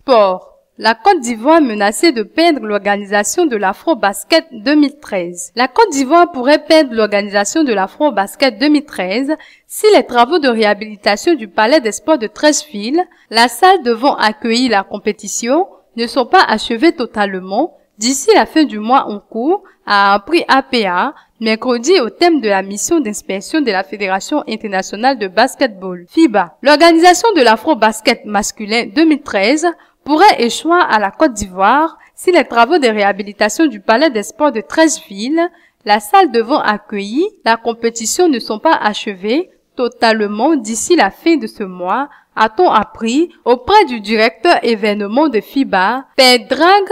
Sport. La Côte d'Ivoire menacée de perdre l'organisation de l'Afro-Basket 2013. La Côte d'Ivoire pourrait perdre l'organisation de l'Afro-Basket 2013 si les travaux de réhabilitation du Palais des Sports de Treichville, la salle devant accueillir la compétition, ne sont pas achevés totalement D'ici la fin du mois en cours, à un prix APA, mercredi au thème de la mission d'inspection de la Fédération internationale de basketball, FIBA. L'organisation de l'Afro-Basket masculin 2013 pourrait échouer à la Côte d'Ivoire si les travaux de réhabilitation du palais des sports de 13 villes, la salle devant accueillir la compétition ne sont pas achevés totalement d'ici la fin de ce mois, a-t-on appris auprès du directeur événement de FIBA, Drague.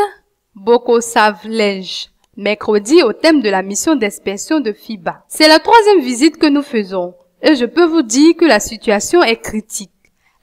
Boko Savlej, mercredi au thème de la mission d'inspection de FIBA. C'est la troisième visite que nous faisons et je peux vous dire que la situation est critique.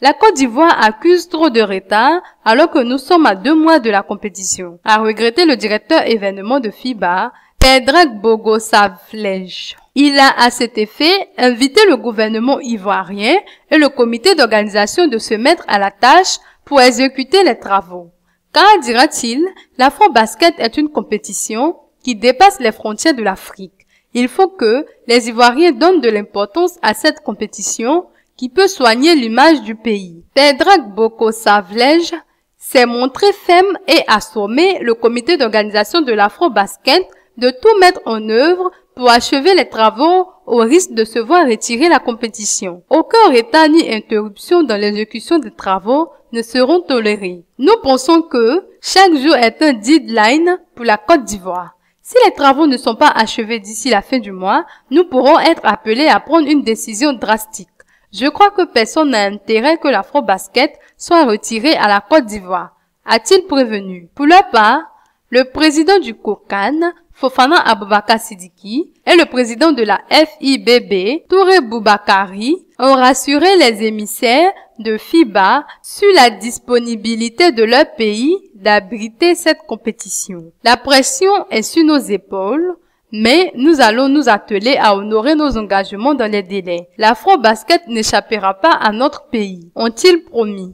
La Côte d'Ivoire accuse trop de retard alors que nous sommes à deux mois de la compétition. A regretter le directeur événement de FIBA, Pedra Bogo Savlej. Il a à cet effet invité le gouvernement ivoirien et le comité d'organisation de se mettre à la tâche pour exécuter les travaux. Car, dira-t-il, l'afro-basket est une compétition qui dépasse les frontières de l'Afrique. Il faut que les Ivoiriens donnent de l'importance à cette compétition qui peut soigner l'image du pays. Pedrak Boko Savlej s'est montré ferme et a sommé le comité d'organisation de l'Afro-Basket de tout mettre en œuvre pour achever les travaux au risque de se voir retirer la compétition. Aucun retard ni interruption dans l'exécution des travaux ne seront tolérés. Nous pensons que chaque jour est un deadline pour la Côte d'Ivoire. Si les travaux ne sont pas achevés d'ici la fin du mois, nous pourrons être appelés à prendre une décision drastique. Je crois que personne n'a intérêt que l'afro-basket soit retiré à la Côte d'Ivoire, a-t-il prévenu. Pour leur part, le président du COCAN, Fofana Abubakar Sidiki et le président de la FIBB, Touré Boubakari, ont rassuré les émissaires de FIBA sur la disponibilité de leur pays d'abriter cette compétition. La pression est sur nos épaules, mais nous allons nous atteler à honorer nos engagements dans les délais. L'Afro-Basket n'échappera pas à notre pays, ont-ils promis.